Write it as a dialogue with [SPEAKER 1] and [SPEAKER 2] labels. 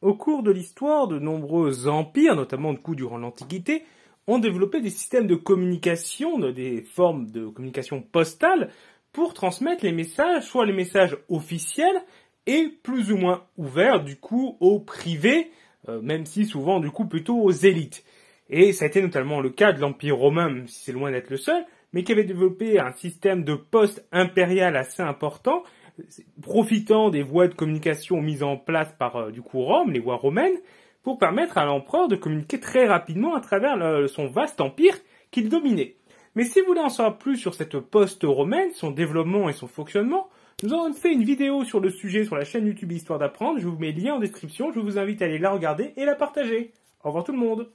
[SPEAKER 1] Au cours de l'histoire, de nombreux empires, notamment du coup durant l'Antiquité, ont développé des systèmes de communication, des formes de communication postale, pour transmettre les messages, soit les messages officiels et plus ou moins ouverts du coup aux privés, euh, même si souvent du coup plutôt aux élites. Et ça a été notamment le cas de l'Empire romain, si c'est loin d'être le seul, mais qui avait développé un système de poste impérial assez important, profitant des voies de communication mises en place par euh, du coup Rome, les voies romaines, pour permettre à l'empereur de communiquer très rapidement à travers son vaste empire qu'il dominait. Mais si vous voulez en savoir plus sur cette poste romaine, son développement et son fonctionnement, nous avons fait une vidéo sur le sujet sur la chaîne YouTube Histoire d'apprendre. Je vous mets le lien en description. Je vous invite à aller la regarder et la partager. Au revoir tout le monde.